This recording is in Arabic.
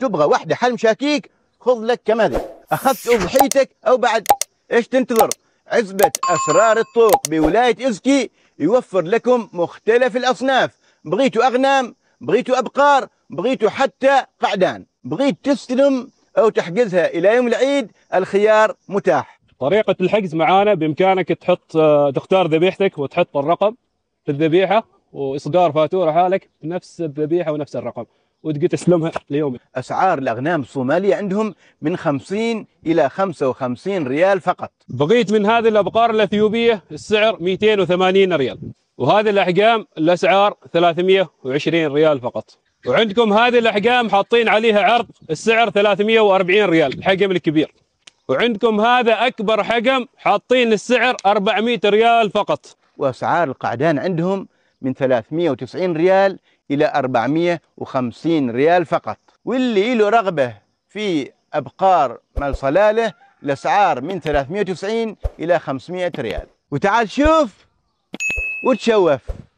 تبغى واحده حلم شاكيك خذ لك كمادي اخذت اضحيتك او بعد ايش تنتظر عزبه اسرار الطوق بولايه ازكي يوفر لكم مختلف الاصناف بغيتوا اغنام بغيتوا ابقار بغيتوا حتى قعدان بغيت تستلم او تحجزها الى يوم العيد الخيار متاح طريقه الحجز معانا بامكانك تحط آه، تختار ذبيحتك وتحط الرقم في الذبيحه واصدار فاتوره حالك بنفس الذبيحه ونفس الرقم وتقدر تسلمها اليوم اسعار الاغنام الصوماليه عندهم من 50 الى 55 ريال فقط بقيت من هذه الابقار الاثيوبيه السعر 280 ريال وهذه الاحجام الاسعار 320 ريال فقط وعندكم هذه الاحجام حاطين عليها عرض السعر 340 ريال الحجم الكبير وعندكم هذا اكبر حجم حاطين السعر 400 ريال فقط واسعار القعدان عندهم من 390 ريال إلى 450 ريال فقط واللي له رغبة في أبقار مال صلالة الأسعار من 390 إلى 500 ريال وتعال شوف وتشوف